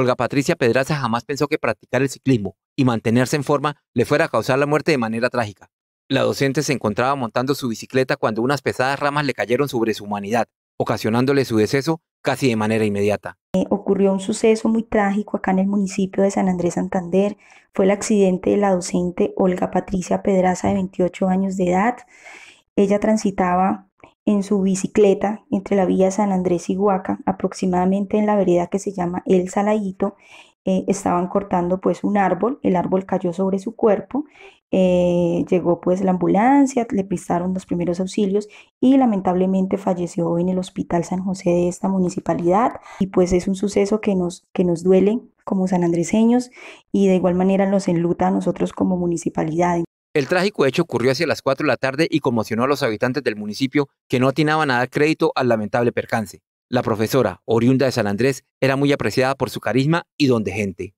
Olga Patricia Pedraza jamás pensó que practicar el ciclismo y mantenerse en forma le fuera a causar la muerte de manera trágica. La docente se encontraba montando su bicicleta cuando unas pesadas ramas le cayeron sobre su humanidad, ocasionándole su deceso casi de manera inmediata. Eh, ocurrió un suceso muy trágico acá en el municipio de San Andrés Santander. Fue el accidente de la docente Olga Patricia Pedraza de 28 años de edad. Ella transitaba en su bicicleta entre la vía San Andrés y Huaca, aproximadamente en la vereda que se llama El Saladito, eh, estaban cortando pues un árbol, el árbol cayó sobre su cuerpo, eh, llegó pues la ambulancia, le prestaron los primeros auxilios y lamentablemente falleció en el Hospital San José de esta municipalidad y pues es un suceso que nos, que nos duele como sanandreseños y de igual manera nos enluta a nosotros como municipalidad. El trágico hecho ocurrió hacia las 4 de la tarde y conmocionó a los habitantes del municipio que no atinaban a dar crédito al lamentable percance. La profesora, oriunda de San Andrés, era muy apreciada por su carisma y don de gente.